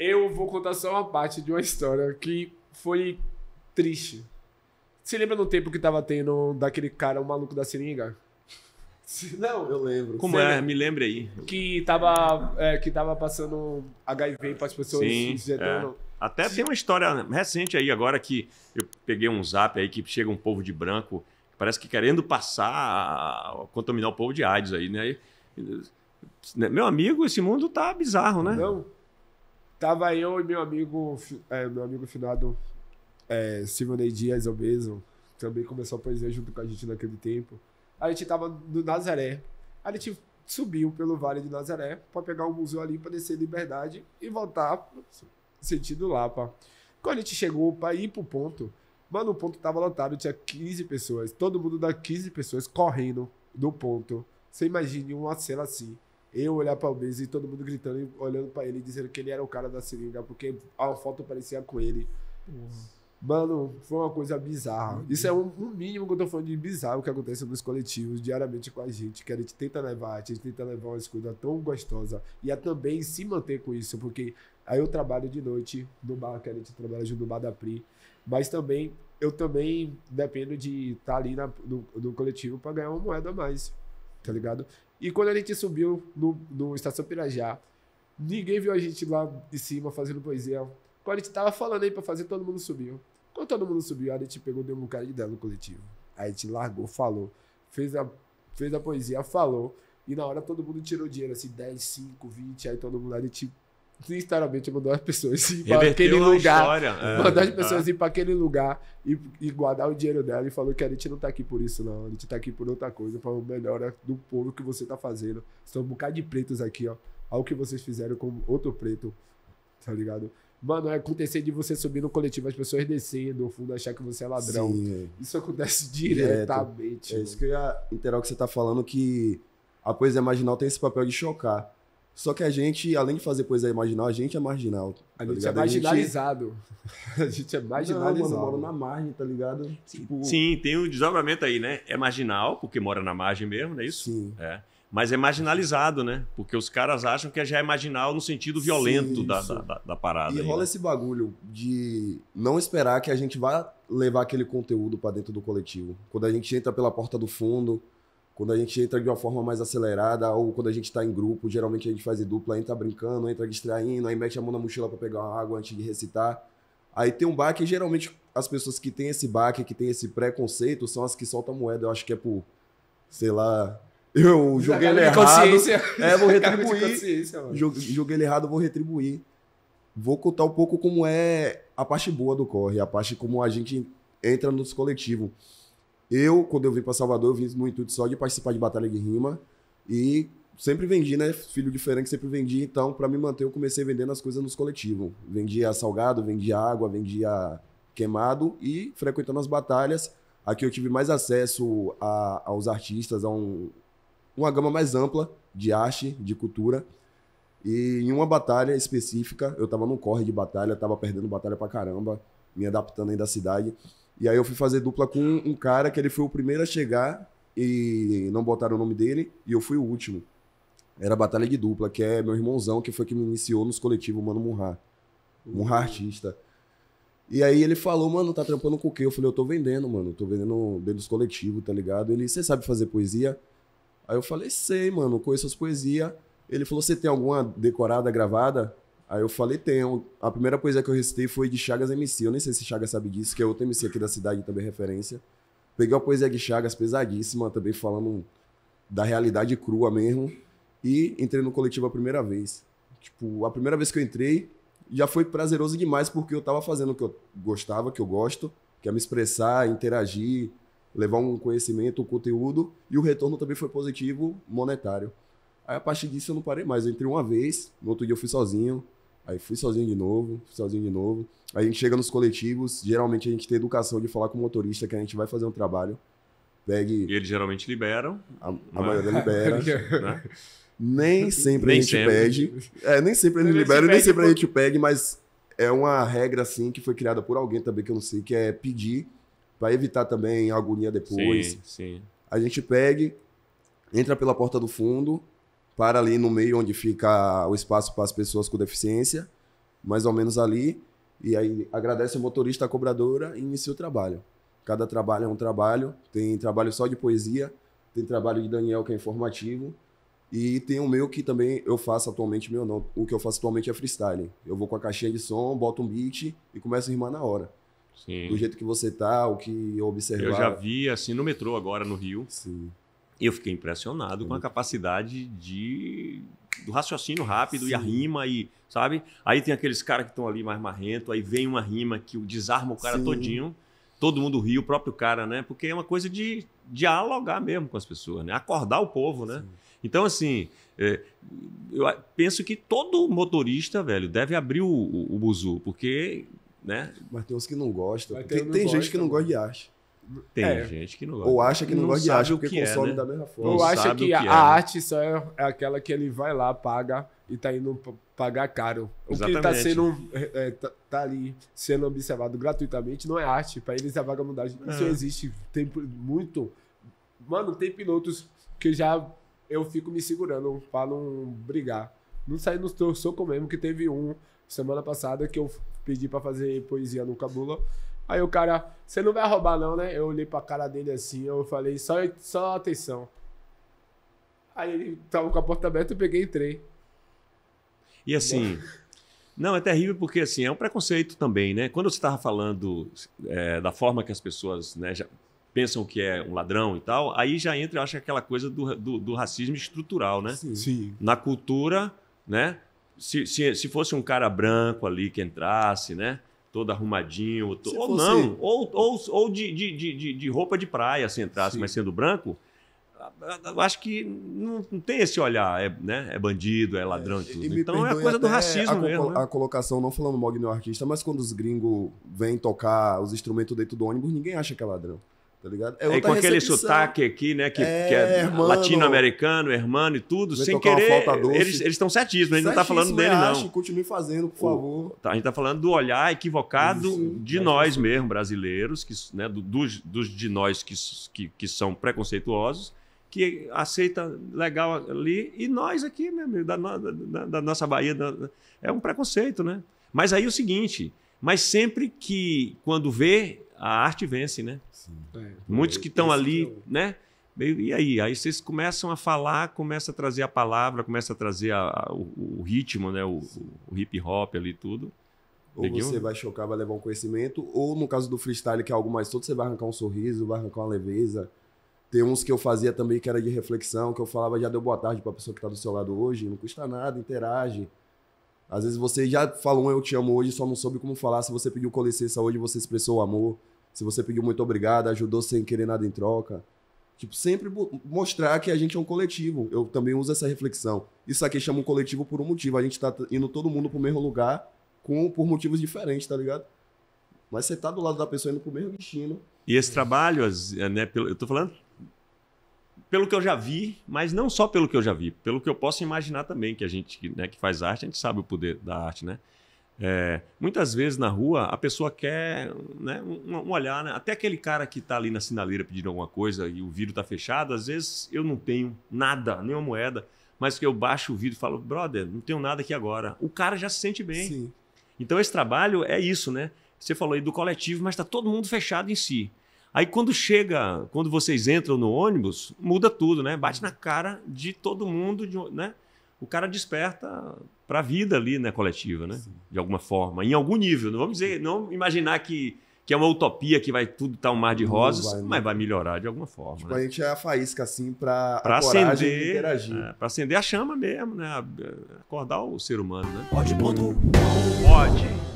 Eu vou contar só uma parte de uma história que foi triste. Você lembra do tempo que tava tendo daquele cara, o maluco da seringa? Não, eu lembro. Como é? Me lembre aí. Que tava, é, que tava passando HIV para as pessoas Sim, É. Até Sim. tem uma história recente aí agora que eu peguei um zap aí que chega um povo de branco, parece que querendo passar, contaminar o povo de AIDS aí, né? né? Meu amigo, esse mundo tá bizarro, né? Não. Tava eu e meu amigo, é, meu amigo finado é, Silvanei Dias, eu mesmo, também começou a poesia junto com a gente naquele tempo. A gente tava no Nazaré. A gente subiu pelo Vale de Nazaré para pegar o um museu ali para descer Liberdade e voltar sentido Lapa. Quando a gente chegou para ir pro ponto, mano, o ponto tava lotado, tinha 15 pessoas, todo mundo da 15 pessoas correndo do ponto. Você imagine uma cena assim eu olhar para o Blaze e todo mundo gritando, e olhando para ele, dizendo que ele era o cara da seringa, porque a foto parecia com ele. Uhum. Mano, foi uma coisa bizarra. Isso é um, um, mínimo que eu tô falando de bizarro que acontece nos coletivos, diariamente com a gente, que a gente tenta levar, a gente tenta levar uma escuta tão gostosa e a é também se manter com isso, porque aí eu trabalho de noite no bar, que a gente trabalha junto no bar da Pri, mas também, eu também dependo de estar tá ali na, no, no coletivo para ganhar uma moeda a mais, tá ligado? E quando a gente subiu no, no Estação Pirajá, ninguém viu a gente lá de cima fazendo poesia. Quando a gente tava falando aí pra fazer, todo mundo subiu. Quando todo mundo subiu, a gente pegou, deu um cara de dela no coletivo. Aí a gente largou, falou, fez a, fez a poesia, falou. E na hora todo mundo tirou dinheiro, assim, 10, 5, 20. Aí todo mundo, a gente sinceramente, mandou as pessoas ir para aquele lugar. É, mandou as pessoas é. ir para aquele lugar e, e, guardar o dinheiro dela e falou que a gente não está aqui por isso, não. A gente está aqui por outra coisa, para o melhor do povo que você está fazendo. São um bocado de pretos aqui, ó. Ao que vocês fizeram com outro preto, tá ligado? Mano, é acontecer de você subir no coletivo, as pessoas descendo, o fundo achar que você é ladrão. Sim, é. Isso acontece diretamente. É, é isso que eu ia interar o que você está falando, que a poesia marginal tem esse papel de chocar. Só que a gente, além de fazer coisa marginal, a gente é marginal. A gente ligado? é marginalizado. A gente, é marginalizado. É não, mano, mora na margem, tá ligado? Tipo... Sim, tem um desdobramento aí, né? É marginal, porque mora na margem mesmo, não é isso? Sim. É. Mas é marginalizado, né? Porque os caras acham que já é marginal no sentido violento sim, da, Da, da, da, parada. E aí, rola né? esse bagulho de não esperar que a gente vá levar aquele conteúdo para dentro do coletivo. Quando a gente entra pela porta do fundo, quando a gente entra de uma forma mais acelerada ou quando a gente está em grupo, geralmente a gente faz dupla, entra brincando, entra distraindo, aí mete a mão na mochila para pegar uma água antes de recitar. Aí tem um baque, e geralmente as pessoas que têm esse baque, que têm esse preconceito, são as que soltam moeda. Eu acho que é por, sei lá, eu joguei ele errado. É, vou retribuir. Joguei ele errado, vou retribuir. Vou contar um pouco como é a parte boa do corre, a parte como a gente entra nos coletivos. Eu, quando eu vim para Salvador, eu vim no intuito só de participar de batalha de rima e sempre vendi, né? Filho diferente, sempre vendi. Então, para me manter, eu comecei vendendo as coisas nos coletivos. Vendia salgado, vendia água, vendia queimado e frequentando as batalhas. Aqui eu tive mais acesso a, aos artistas, a um, uma gama mais ampla de arte, de cultura. E em uma batalha específica, eu tava num corre de batalha, tava perdendo batalha pra caramba, me adaptando ainda à cidade. E aí eu fui fazer dupla com um cara que ele foi o primeiro a chegar e não botaram o nome dele, e eu fui o último. Era a Batalha de Dupla, que é meu irmãozão, que foi que me iniciou nos coletivos, mano Murra. Murra artista. E aí ele falou, mano, tá trampando com o quê? Eu falei, eu tô vendendo, mano. Tô vendendo dentro dos coletivos, tá ligado? Ele, você sabe fazer poesia? Aí eu falei, sei, mano, conheço as poesias. Ele falou, você tem alguma decorada, gravada? Aí eu falei, tem. A primeira coisa que eu recitei foi de Chagas MC. Eu nem sei se Chagas sabe disso, que é outro MC aqui da cidade também, referência. Peguei uma poesia de Chagas pesadíssima, também falando da realidade crua mesmo. E entrei no coletivo a primeira vez. Tipo, a primeira vez que eu entrei, já foi prazeroso demais, porque eu tava fazendo o que eu gostava, que eu gosto, que é me expressar, interagir, levar um conhecimento, um conteúdo. E o retorno também foi positivo, monetário. Aí a partir disso eu não parei mais. Eu entrei uma vez, no outro dia eu fui sozinho, Aí fui sozinho de novo, fui sozinho de novo. Aí a gente chega nos coletivos, geralmente a gente tem educação de falar com o motorista que a gente vai fazer um trabalho. Pegue. E eles geralmente liberam. A, a né? maioria libera. né? Nem sempre nem a gente sempre. pede. É, nem sempre eles liberam, nem sempre por... a gente pede, mas é uma regra assim que foi criada por alguém também que eu não sei, que é pedir para evitar também agonia depois. Sim, sim. A gente pega, entra pela porta do fundo, para ali no meio onde fica o espaço para as pessoas com deficiência, mais ou menos ali, e aí agradece o motorista, a cobradora e inicia o trabalho. Cada trabalho é um trabalho, tem trabalho só de poesia, tem trabalho de Daniel que é informativo, e tem o meu que também eu faço atualmente, meu não, o que eu faço atualmente é freestyle. Eu vou com a caixinha de som, boto um beat e começo a rimar na hora. Sim. Do jeito que você tá, o que eu observar. Eu já vi assim no metrô agora no Rio. Sim. Eu fiquei impressionado com a uhum. capacidade de do raciocínio rápido Sim. e a rima e, sabe? Aí tem aqueles caras que estão ali mais marrento, aí vem uma rima que desarma o cara Sim. todinho. Todo mundo ri, o próprio cara, né? Porque é uma coisa de dialogar mesmo com as pessoas, né? Acordar o povo, né? Sim. Então, assim, é, eu penso que todo motorista, velho, deve abrir o, o, o buzu, porque, né? Mas tem uns que não gostam. Tem, tem gosta, gente que não gosta de né? arte. Tem é. gente que não gosta. Ou acha que não, não gosta de arte, porque que é, consome é, né? da mesma forma. Não Ou acha que, que a, é, né? arte só é, é, aquela que ele vai lá, paga e tá indo pagar caro. O Exatamente. que tá sendo é, tá, tá, ali sendo observado gratuitamente não é arte. Para eles é vagabundagem. Isso existe. Tem muito. Mano, tem pilotos que já eu fico me segurando para não brigar. Não sair no teu soco mesmo, que teve um semana passada que eu pedi para fazer poesia no Cabula. Aí o cara, você não vai roubar não, né? Eu olhei pra cara dele assim, eu falei, só, só atenção. Aí ele tava com a porta aberta, eu peguei e entrei. E assim, não, é terrível porque assim, é um preconceito também, né? Quando você estava falando é, da forma que as pessoas né, pensam que é um ladrão e tal, aí já entra, eu acho, aquela coisa do, do, do racismo estrutural, né? Sim. Sim. Na cultura, né? Se, se, se fosse um cara branco ali que entrasse, né? todo arrumadinho, to... ou não, ou, ou, ou de, de, de, de, roupa de praia, se entrasse, Sim. mas sendo branco, acho que não, não, tem esse olhar, é, né? é bandido, é ladrão. É, tudo. Então é a coisa do racismo a, mesmo. Né? A colocação, não falando mal de nenhum artista, mas quando os gringos vêm tocar os instrumentos dentro do ônibus, ninguém acha que é ladrão tá ligado? É e com aquele recepção. sotaque aqui, né? Que é, que é latino-americano, hermano e tudo, Vem sem querer. Eles estão certíssimos, a gente não tá falando dele, é, acho, não. Continue fazendo, por o, favor. Tá, a gente tá falando do olhar equivocado Isso, de nós assim. mesmo, brasileiros, que, né, do, dos, dos de nós que, que, que são preconceituosos, que aceita legal ali, e nós aqui, meu amigo, da, da, da nossa Bahia, da, é um preconceito, né? Mas aí é o seguinte, mas sempre que, quando vê a arte vence, né? É, Muitos que estão ali, eu... É né? E aí? Aí vocês começam a falar, começa a trazer a palavra, começa a trazer a, a, o, o, ritmo, né? O, o, hip hop ali tudo. Ou você vai chocar, vai levar um conhecimento, ou no caso do freestyle, que é algo mais todo, você vai arrancar um sorriso, vai arrancar uma leveza. Tem uns que eu fazia também que era de reflexão, que eu falava, já deu boa tarde para a pessoa que está do seu lado hoje, não custa nada, interage. Às vezes você já falou um eu te amo hoje, só não soube como falar. Se você pediu com licença hoje, você expressou o amor. Se você pediu muito obrigado, ajudou sem querer nada em troca. Tipo, sempre mostrar que a gente é um coletivo. Eu também uso essa reflexão. Isso aqui chama um coletivo por um motivo. A gente tá indo todo mundo pro mesmo lugar com, por motivos diferentes, tá ligado? Mas você tá do lado da pessoa indo pro mesmo destino. E esse trabalho, é, né, eu tô falando pelo que eu já vi, mas não só pelo que eu já vi, pelo que eu posso imaginar também, que a gente né, que faz arte, a gente sabe o poder da arte, né? É, muitas vezes na rua a pessoa quer né, um, um, olhar, né? até aquele cara que está ali na sinaleira pedindo alguma coisa e o vidro está fechado, às vezes eu não tenho nada, nenhuma moeda, mas que eu baixo o vidro e falo, brother, não tenho nada aqui agora. O cara já se sente bem. Sim. Então esse trabalho é isso, né? Você falou aí do coletivo, mas está todo mundo fechado em si. Aí quando chega, quando vocês entram no ônibus, muda tudo, né? Bate na cara de todo mundo, de, né? O cara desperta para a vida ali, né, coletiva, né? De alguma forma, em algum nível. Não vamos dizer, não imaginar que, que é uma utopia que vai tudo estar tá um mar de rosas, vai, né? mas vai melhorar de alguma forma. Tipo, né? a gente é a faísca assim para acender, interagir, é, para acender a chama mesmo, né? Acordar o ser humano, né? Pode Pode.